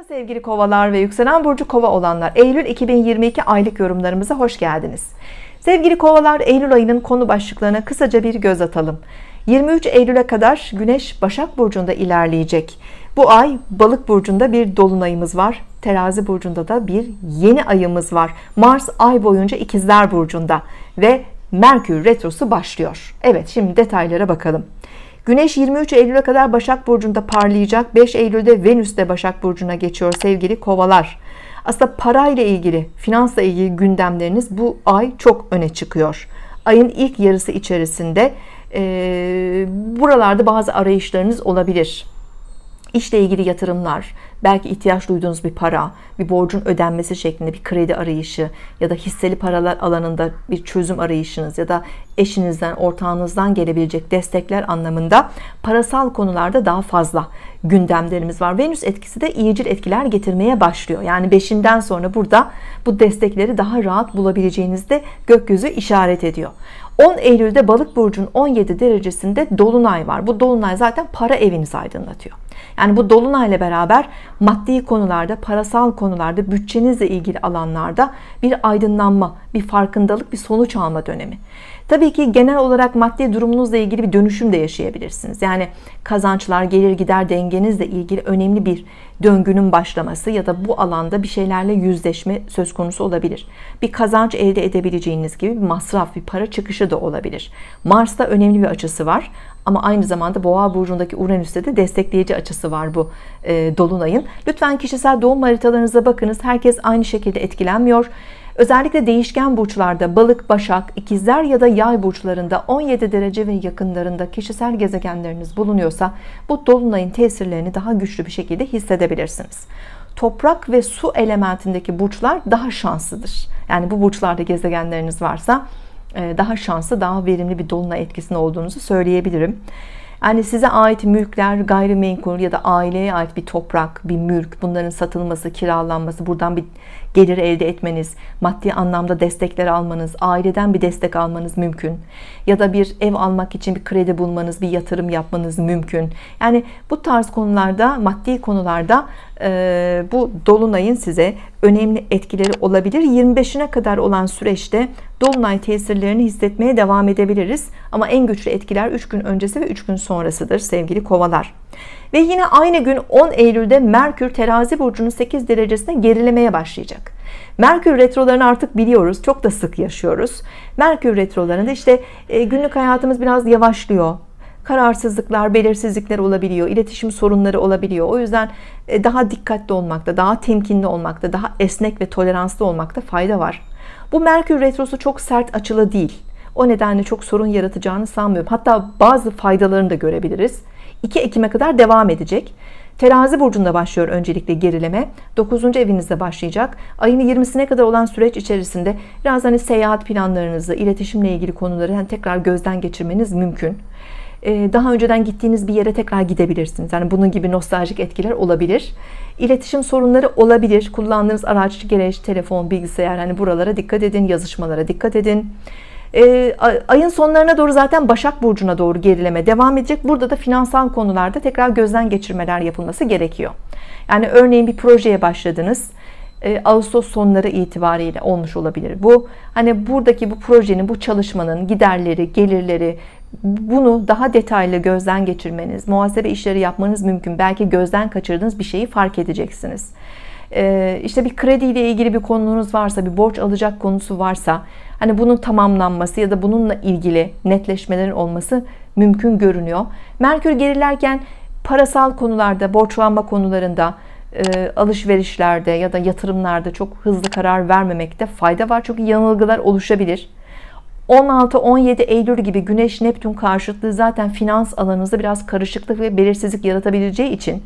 Merhaba sevgili kovalar ve yükselen burcu kova olanlar. Eylül 2022 aylık yorumlarımıza hoş geldiniz. Sevgili kovalar Eylül ayının konu başlıklarına kısaca bir göz atalım. 23 Eylül'e kadar Güneş Başak Burcu'nda ilerleyecek. Bu ay Balık Burcu'nda bir dolunayımız var. Terazi Burcu'nda da bir yeni ayımız var. Mars ay boyunca İkizler Burcu'nda ve Merkür Retrosu başlıyor. Evet şimdi detaylara bakalım. Güneş 23 Eylül'e kadar Başak Burcu'nda parlayacak. 5 Eylül'de Venüs de Başak Burcu'na geçiyor sevgili kovalar. Aslında parayla ilgili, finansla ilgili gündemleriniz bu ay çok öne çıkıyor. Ayın ilk yarısı içerisinde e, buralarda bazı arayışlarınız olabilir. İşle ilgili yatırımlar, belki ihtiyaç duyduğunuz bir para, bir borcun ödenmesi şeklinde bir kredi arayışı ya da hisseli paralar alanında bir çözüm arayışınız ya da eşinizden, ortağınızdan gelebilecek destekler anlamında parasal konularda daha fazla gündemlerimiz var. Venüs etkisi de iyicil etkiler getirmeye başlıyor. Yani 5'inden sonra burada bu destekleri daha rahat bulabileceğinizde gökyüzü işaret ediyor. 10 Eylül'de balık burcun 17 derecesinde dolunay var. Bu dolunay zaten para evinizi aydınlatıyor. Yani bu dolunayla beraber maddi konularda, parasal konularda, bütçenizle ilgili alanlarda bir aydınlanma, bir farkındalık, bir sonuç alma dönemi. Tabii ki genel olarak maddi durumunuzla ilgili bir dönüşüm de yaşayabilirsiniz. Yani kazançlar, gelir gider dengenizle ilgili önemli bir döngünün başlaması ya da bu alanda bir şeylerle yüzleşme söz konusu olabilir. Bir kazanç elde edebileceğiniz gibi bir masraf, bir para çıkışı da olabilir. Mars'ta önemli bir açısı var ama aynı zamanda Boğa burcundaki Uranüs'te de destekleyici açısı var bu e, dolunayın. Lütfen kişisel doğum haritalarınıza bakınız. Herkes aynı şekilde etkilenmiyor. Özellikle değişken burçlarda balık, başak, ikizler ya da yay burçlarında 17 derece ve yakınlarında kişisel gezegenleriniz bulunuyorsa bu dolunayın tesirlerini daha güçlü bir şekilde hissedebilirsiniz. Toprak ve su elementindeki burçlar daha şanslıdır. Yani bu burçlarda gezegenleriniz varsa e, daha şanslı, daha verimli bir dolunay etkisinde olduğunuzu söyleyebilirim. Yani size ait mülkler, gayrimenkul ya da aileye ait bir toprak, bir mülk, bunların satılması, kiralanması, buradan bir gelir elde etmeniz, maddi anlamda destekler almanız, aileden bir destek almanız mümkün. Ya da bir ev almak için bir kredi bulmanız, bir yatırım yapmanız mümkün. Yani bu tarz konularda, maddi konularda e, bu dolunayın size önemli etkileri olabilir. 25'ine kadar olan süreçte dolunay tesirlerini hissetmeye devam edebiliriz. Ama en güçlü etkiler 3 gün öncesi ve 3 gün sonrasıdır sevgili kovalar. Ve yine aynı gün 10 Eylül'de Merkür terazi burcunun 8 derecesine gerilemeye başlayacak. Merkür retrolarını artık biliyoruz. Çok da sık yaşıyoruz. Merkür retrolarında işte e, günlük hayatımız biraz yavaşlıyor kararsızlıklar, belirsizlikler olabiliyor, iletişim sorunları olabiliyor. O yüzden e, daha dikkatli olmakta, daha temkinli olmakta, daha esnek ve toleranslı olmakta fayda var. Bu Merkür Retrosu çok sert açılı değil. O nedenle çok sorun yaratacağını sanmıyorum. Hatta bazı faydalarını da görebiliriz. 2 Ekim'e kadar devam edecek. Terazi burcunda başlıyor öncelikle gerileme. 9. evinizde başlayacak. Ayın 20'sine kadar olan süreç içerisinde biraz hani seyahat planlarınızı, iletişimle ilgili konuları hani tekrar gözden geçirmeniz mümkün. Ee, daha önceden gittiğiniz bir yere tekrar gidebilirsiniz. Yani bunun gibi nostaljik etkiler olabilir. İletişim sorunları olabilir. Kullandığınız araç, gereç, telefon, bilgisayar hani buralara dikkat edin, yazışmalara dikkat edin. Ee, ayın sonlarına doğru zaten Başak Burcu'na doğru gerileme devam edecek. Burada da finansal konularda tekrar gözden geçirmeler yapılması gerekiyor. Yani örneğin bir projeye başladınız. Ee, Ağustos sonları itibariyle olmuş olabilir. Bu hani buradaki bu projenin, bu çalışmanın giderleri, gelirleri bunu daha detaylı gözden geçirmeniz, muhasebe işleri yapmanız mümkün. Belki gözden kaçırdığınız bir şeyi fark edeceksiniz. Ee, işte bir krediyle ilgili bir konunuz varsa bir borç alacak konusu varsa hani bunun tamamlanması ya da bununla ilgili netleşmelerin olması mümkün görünüyor Merkür gerilerken parasal konularda borçlanma konularında e, alışverişlerde ya da yatırımlarda çok hızlı karar vermemekte fayda var çünkü yanılgılar oluşabilir 16-17 Eylül gibi Güneş Neptün karşıtlığı zaten finans alanınızda biraz karışıklık ve belirsizlik yaratabileceği için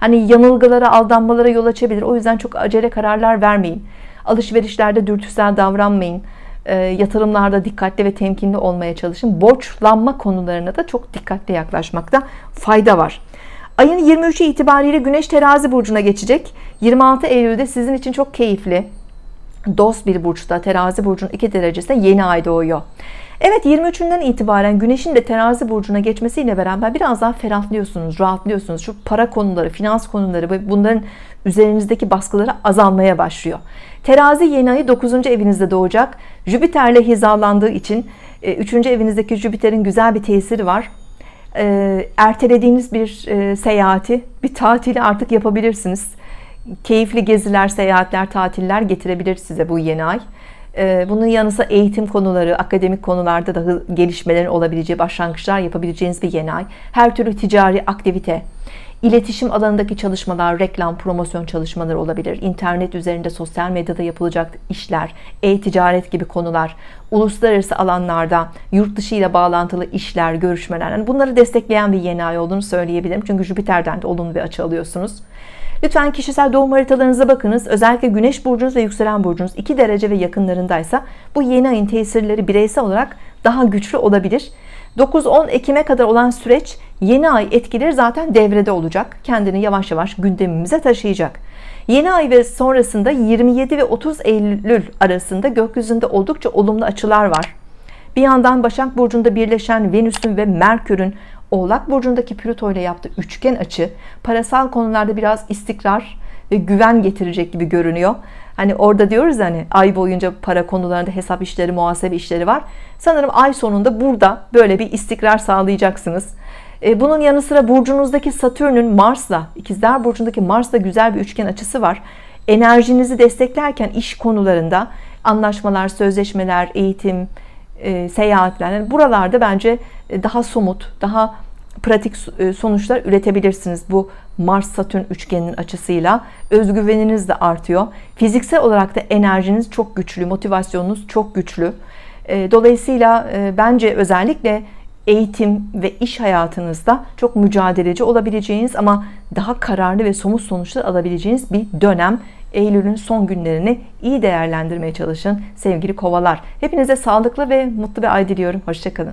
hani yanılgılara, aldanmalara yol açabilir. O yüzden çok acele kararlar vermeyin. Alışverişlerde dürtüsel davranmayın. E, yatırımlarda dikkatli ve temkinli olmaya çalışın. Borçlanma konularına da çok dikkatli yaklaşmakta fayda var. Ayın 23'ü itibariyle Güneş Terazi burcuna geçecek. 26 Eylül'de sizin için çok keyifli. Dost bir burçta Terazi burcunun 2 derecesinde yeni ay doğuyor. Evet 23'ünden itibaren güneşin de terazi burcuna geçmesiyle beraber biraz daha ferahlıyorsunuz, rahatlıyorsunuz. Şu para konuları, finans konuları ve bunların üzerinizdeki baskıları azalmaya başlıyor. Terazi yeni ayı 9. evinizde doğacak. Jüpiter'le hizalandığı için 3. E, evinizdeki Jüpiter'in güzel bir tesiri var. E, ertelediğiniz bir e, seyahati, bir tatili artık yapabilirsiniz. Keyifli geziler, seyahatler, tatiller getirebilir size bu yeni ay. Ee, bunun yanı sıra eğitim konuları, akademik konularda da gelişmelerin olabileceği başlangıçlar yapabileceğiniz bir yeni ay. Her türlü ticari aktivite, iletişim alanındaki çalışmalar, reklam, promosyon çalışmaları olabilir. İnternet üzerinde, sosyal medyada yapılacak işler, e-ticaret gibi konular, uluslararası alanlarda yurt dışı ile bağlantılı işler, görüşmeler. Yani bunları destekleyen bir yeni ay olduğunu söyleyebilirim. Çünkü Jüpiter'den de olumlu bir açı alıyorsunuz. Lütfen kişisel doğum haritalarınıza bakınız. Özellikle güneş burcunuz ve yükselen burcunuz 2 derece ve yakınlarındaysa bu yeni ayın tesirleri bireysel olarak daha güçlü olabilir. 9-10 Ekim'e kadar olan süreç yeni ay etkileri zaten devrede olacak. Kendini yavaş yavaş gündemimize taşıyacak. Yeni ay ve sonrasında 27 ve 30 Eylül arasında gökyüzünde oldukça olumlu açılar var. Bir yandan Başak Burcu'nda birleşen Venüs'ün ve Merkür'ün Oğlak burcundaki Plüto ile yaptığı üçgen açı parasal konularda biraz istikrar ve güven getirecek gibi görünüyor. Hani orada diyoruz hani ay boyunca para konularında hesap işleri, muhasebe işleri var. Sanırım ay sonunda burada böyle bir istikrar sağlayacaksınız. E, bunun yanı sıra burcunuzdaki Satürn'ün Mars'la, ikizler burcundaki Mars'la güzel bir üçgen açısı var. Enerjinizi desteklerken iş konularında anlaşmalar, sözleşmeler, eğitim, e, seyahatler yani buralarda bence e, daha somut, daha pratik e, sonuçlar üretebilirsiniz bu Mars Satürn üçgeninin açısıyla özgüveniniz de artıyor fiziksel olarak da enerjiniz çok güçlü motivasyonunuz çok güçlü e, dolayısıyla e, bence özellikle eğitim ve iş hayatınızda çok mücadeleci olabileceğiniz ama daha kararlı ve somut sonuçlar alabileceğiniz bir dönem. Eylül'ün son günlerini iyi değerlendirmeye çalışın sevgili kovalar. Hepinize sağlıklı ve mutlu bir ay diliyorum. Hoşçakalın.